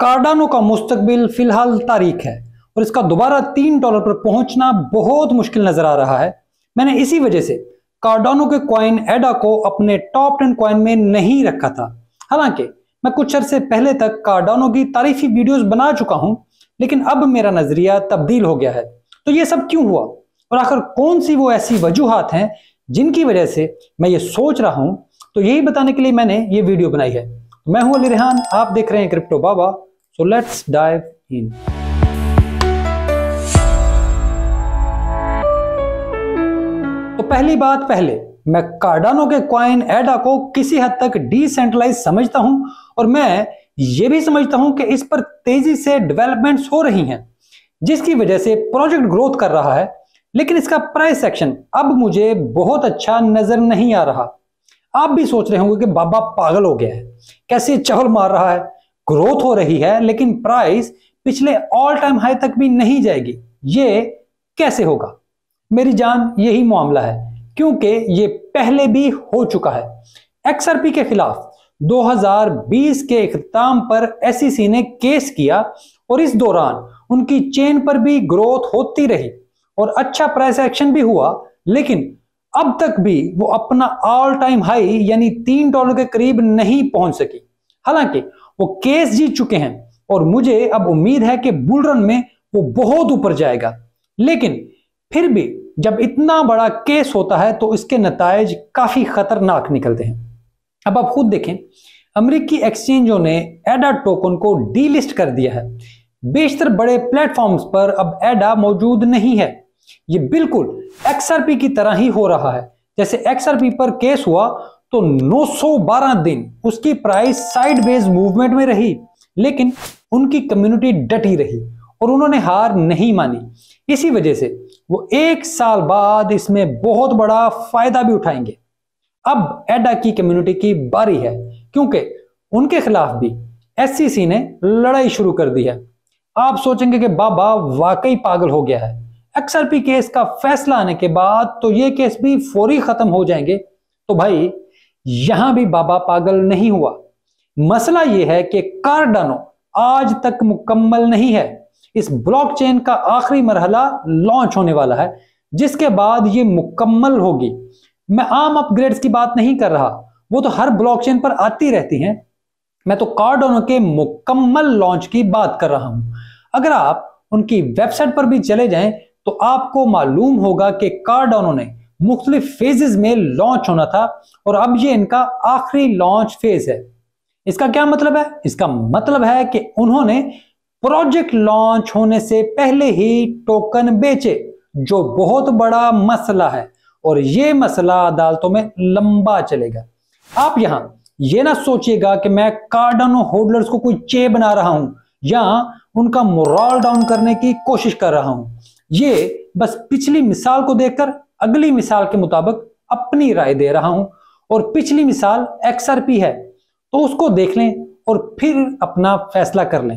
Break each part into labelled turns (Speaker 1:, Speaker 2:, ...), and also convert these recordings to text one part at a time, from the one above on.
Speaker 1: Cardano का मुस्तबिल फिलहाल तारीख है और इसका दोबारा तीन डॉलर पर पहुंचना बहुत मुश्किल नजर आ रहा है मैंने इसी वजह से कार्डानो के कॉइन एडा को अपने टॉप टेन कॉइन में नहीं रखा था हालांकि मैं कुछ अरसे पहले तक कार्डानो की तारीफी वीडियोस बना चुका हूं लेकिन अब मेरा नजरिया तब्दील हो गया है तो ये सब क्यों हुआ और आखिर कौन सी वो ऐसी वजूहत हैं जिनकी वजह से मैं ये सोच रहा हूं तो यही बताने के लिए मैंने ये वीडियो बनाई है मैं हूं अली रेहान आप देख रहे हैं crypto Baba So let's dive in. तो पहली बात पहले मैं कार्डानो के क्वाइन एडा को किसी हद तक डिसेंट्रलाइज समझता हूं और मैं ये भी समझता हूं कि इस पर तेजी से डेवलपमेंट्स हो रही हैं जिसकी वजह से प्रोजेक्ट ग्रोथ कर रहा है लेकिन इसका प्राइस एक्शन अब मुझे बहुत अच्छा नजर नहीं आ रहा आप भी सोच रहे होंगे कि बाबा पागल हो गया है कैसे चहल मार रहा है ग्रोथ हो रही है लेकिन प्राइस पिछले ऑल टाइम हाई तक भी नहीं जाएगी ये कैसे होगा मेरी जान यही मामला है क्योंकि ये पहले भी हो चुका है एक्सआरपी के खिलाफ 2020 के अख्ताम पर एस e ने केस किया और इस दौरान उनकी चेन पर भी ग्रोथ होती रही और अच्छा प्राइस एक्शन भी हुआ लेकिन अब तक भी वो अपना ऑल टाइम हाई यानी तीन डॉलर के करीब नहीं पहुंच सकी हालांकि वो केस जीत चुके हैं और मुझे अब उम्मीद है कि बुल रन में वो बहुत ऊपर जाएगा लेकिन फिर भी जब इतना बड़ा केस होता है तो इसके नतज काफ़ी ख़तरनाक निकलते हैं अब आप खुद देखें अमेरिकी एक्सचेंजों ने एडा टोकन को डीलिस्ट कर दिया है बेशतर बड़े प्लेटफॉर्म्स पर अब एडा मौजूद नहीं है ये बिल्कुल एक्सआरपी की तरह ही हो रहा है जैसे एक्सआरपी पर केस हुआ तो 912 दिन उसकी प्राइस साइड बेस मूवमेंट में रही लेकिन उनकी कम्युनिटी डटी रही और उन्होंने हार नहीं मानी इसी वजह से वो एक साल बाद इसमें बहुत बड़ा फायदा भी उठाएंगे अब एडा की कम्युनिटी की बारी है क्योंकि उनके खिलाफ भी एससीसी ने लड़ाई शुरू कर दी है आप सोचेंगे कि बाबा वाकई पागल हो गया है एक्सआरपी केस का फैसला आने के बाद तो ये केस भी फौरी खत्म हो जाएंगे तो भाई यहां भी बाबा पागल नहीं हुआ मसला यह है कि कार्डानो आज तक मुकम्मल नहीं है इस ब्लॉकचेन का आखिरी मरहला लॉन्च होने वाला है जिसके बाद यह मुकम्मल होगी मैं आम अपग्रेड्स की बात नहीं कर रहा वो तो हर ब्लॉकचेन पर आती रहती हैं मैं तो कार्डोनो के मुकम्मल लॉन्च की बात कर रहा हूं अगर आप उनकी वेबसाइट पर भी चले जाएं तो आपको मालूम होगा कि कार्डोनो ने मुख्तलिफ फेजेज में लॉन्च होना था और अब ये इनका आखिरी लॉन्च फेज है इसका क्या मतलब है इसका मतलब है कि उन्होंने प्रोजेक्ट लॉन्च होने से पहले ही टोकन बेचे जो बहुत बड़ा मसला है और ये मसला अदालतों में लंबा चलेगा आप यहां ये ना सोचिएगा कि मैं कार्डन होल्डर्स को कोई चे बना रहा हूं या उनका मोरल डाउन करने की कोशिश कर रहा हूं ये बस पिछली मिसाल को देखकर अगली मिसाल के मुताबिक अपनी राय दे रहा हूं और पिछली मिसाल एक्सआरपी है तो उसको देख लें और फिर अपना फैसला कर लें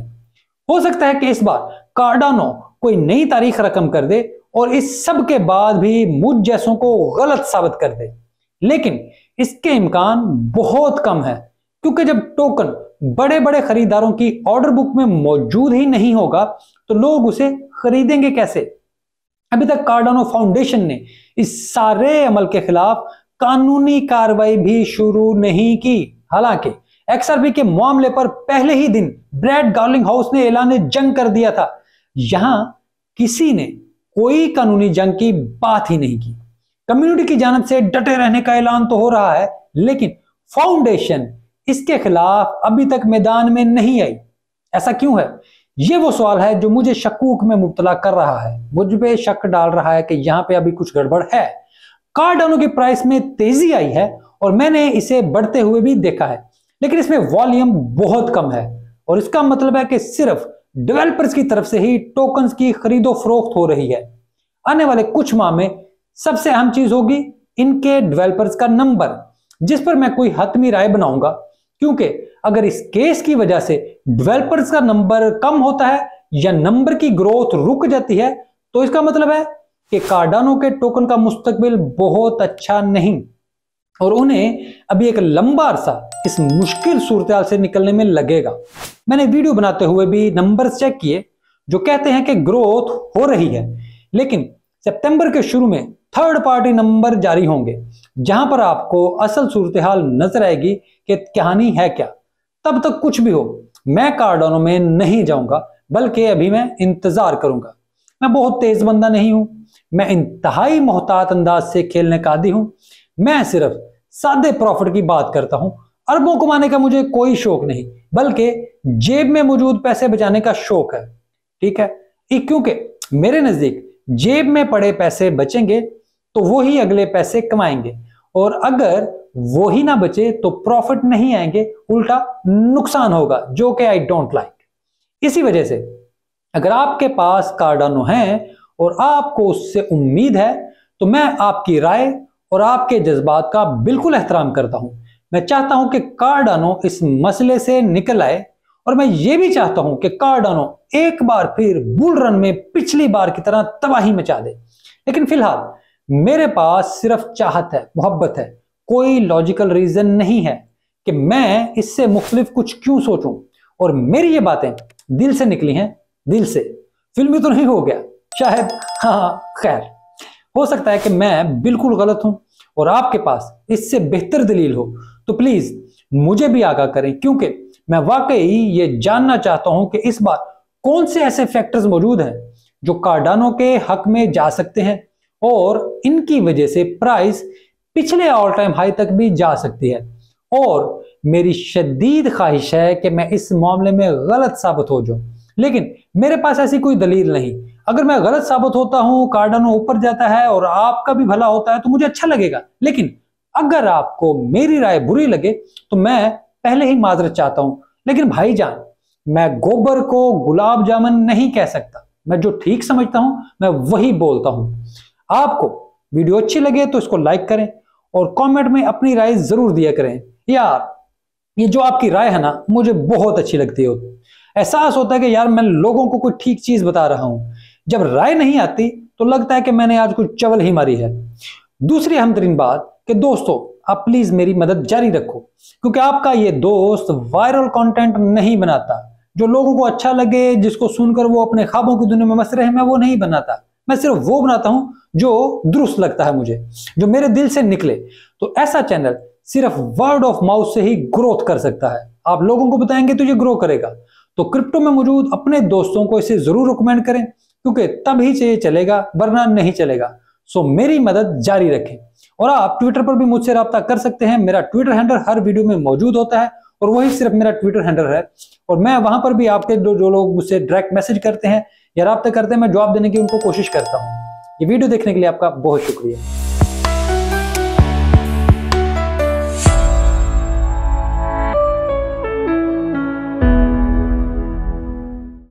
Speaker 1: हो सकता है कि इस बार कार्डानो कोई नई तारीख रकम कर दे और इस सब के बाद भी मुझ जैसों को गलत साबित कर दे लेकिन इसके इम्कान बहुत कम है क्योंकि जब टोकन बड़े बड़े खरीदारों की ऑर्डर बुक में मौजूद ही नहीं होगा तो लोग उसे खरीदेंगे कैसे अभी तक कार्डानो फाउंडेशन ने इस सारे अमल के खिलाफ कानूनी कार्रवाई भी शुरू नहीं की हालांकि एक्सआरबी के मामले पर पहले ही दिन ब्रैड गार्लिंग हाउस ने ऐलान जंग कर दिया था यहां किसी ने कोई कानूनी जंग की बात ही नहीं की कम्युनिटी की जानब से डटे रहने का ऐलान तो हो रहा है लेकिन फाउंडेशन इसके खिलाफ अभी तक मैदान में नहीं आई ऐसा क्यों है ये वो सवाल है जो मुझे शकूक में मुबतला कर रहा है मुझ पे शक डाल रहा है कि यहाँ पे अभी कुछ गड़बड़ है कार्डानों की प्राइस में तेजी आई है और मैंने इसे बढ़ते हुए भी देखा है लेकिन इसमें वॉल्यूम बहुत कम है और इसका मतलब है कि सिर्फ डेवलपर्स की तरफ से ही टोकन की खरीदो फरोख्त हो रही है आने वाले कुछ माह में सबसे अहम चीज होगी इनके डेवलपर्स का नंबर जिस पर मैं कोई हतमी राय बनाऊंगा क्योंकि अगर इस केस की वजह से डेवलपर्स का नंबर कम होता है या नंबर की ग्रोथ रुक जाती है तो इसका मतलब है कि कार्डानो के टोकन का मुस्तकबिल बहुत अच्छा नहीं और उन्हें अभी एक लंबा अरसा इस मुश्किल सूरत से निकलने में लगेगा मैंने वीडियो बनाते हुए भी नंबर चेक किए जो कहते हैं कि ग्रोथ हो रही है लेकिन सितंबर के शुरू में थर्ड पार्टी नंबर जारी होंगे जहां पर आपको असल सूरत हाल नजर आएगी कि कहानी है क्या तब तक कुछ भी हो मैं कार्डोनो में नहीं जाऊंगा बल्कि अभी मैं इंतजार करूंगा मैं बहुत तेज बंदा नहीं हूं मैं इंतहाई मोहतात अंदाज से खेलने का आदि हूं मैं सिर्फ सादे प्रॉफिट की बात करता हूं अरबों कमाने का मुझे कोई शौक नहीं बल्कि जेब में मौजूद पैसे बचाने का शौक है ठीक है क्योंकि मेरे नजदीक जेब में पड़े पैसे बचेंगे तो वो ही अगले पैसे कमाएंगे और अगर वो ही ना बचे तो प्रॉफिट नहीं आएंगे उल्टा नुकसान होगा जो कि आई डोंट लाइक इसी वजह से अगर आपके पास कार्डानो है और आपको उससे उम्मीद है तो मैं आपकी राय और आपके जज्बात का बिल्कुल एहतराम करता हूं मैं चाहता हूं कि कार्डानो इस मसले से निकल आए और मैं ये भी चाहता हूं कि कार्डानो एक बार फिर बुल रन में पिछली बार की तरह तबाही मचा दे लेकिन फिलहाल मेरे पास सिर्फ चाहत है मोहब्बत है कोई लॉजिकल रीजन नहीं है कि मैं इससे मुख्तलिफ कुछ क्यों सोचूं और मेरी ये बातें दिल से निकली हैं दिल से फिल्मी तो नहीं हो गया शायद हाँ, हाँ खैर हो सकता है कि मैं बिल्कुल गलत हूं और आपके पास इससे बेहतर दलील हो तो प्लीज मुझे भी आगाह करें क्योंकि मैं वाकई ये जानना चाहता हूं कि इस बार कौन से ऐसे फैक्टर्स मौजूद हैं जो कार्डानों के हक में जा सकते हैं और इनकी वजह से प्राइस पिछले ऑल टाइम हाई तक भी जा सकती है और मेरी शदीद ख्वाहिश है कि मैं इस मामले में गलत साबित हो जाऊं लेकिन मेरे पास ऐसी कोई दलील नहीं अगर मैं गलत साबित होता हूं कार्डनो ऊपर जाता है और आपका भी भला होता है तो मुझे अच्छा लगेगा लेकिन अगर आपको मेरी राय बुरी लगे तो मैं पहले ही माजरत चाहता हूं लेकिन भाईजान मैं गोबर को गुलाब जामुन नहीं कह सकता मैं जो ठीक समझता हूं मैं वही बोलता हूं आपको वीडियो अच्छी लगे तो इसको लाइक करें और कमेंट में अपनी राय जरूर दिया करें यार ये जो आपकी राय है ना मुझे बहुत अच्छी लगती है एहसास होता है कि यार मैं लोगों को कोई ठीक चीज बता रहा हूं जब राय नहीं आती तो लगता है कि मैंने आज कुछ चवल ही मारी है दूसरी तरीन बात कि दोस्तों आप प्लीज मेरी मदद जारी रखो क्योंकि आपका ये दोस्त वायरल कंटेंट नहीं बनाता जो लोगों को अच्छा लगे जिसको सुनकर वो अपने ख्वाबों की दुनिया में मस रहे मैं वो नहीं बनाता मैं सिर्फ वो बनाता हूं जो दुरुस्त लगता है मुझे जो मेरे दिल से निकले तो ऐसा चैनल सिर्फ वर्ड ऑफ माउथ से ही ग्रोथ कर सकता है आप लोगों को बताएंगे तो ये ग्रो करेगा तो क्रिप्टो में मौजूद अपने दोस्तों को इसे जरूर रिकमेंड करें क्योंकि तभी से ये चलेगा वरना नहीं चलेगा सो मेरी मदद जारी रखें और आप ट्विटर पर भी मुझसे रब्ता कर सकते हैं मेरा ट्विटर हैंडल हर वीडियो में मौजूद होता है और वही सिर्फ मेरा ट्विटर हैंडल है और मैं वहां पर भी आपके जो जो लोग मुझसे डायरेक्ट मैसेज करते हैं या रब्ता करते हैं मैं जवाब देने की उनको कोशिश करता हूँ ये वीडियो देखने के लिए आपका बहुत शुक्रिया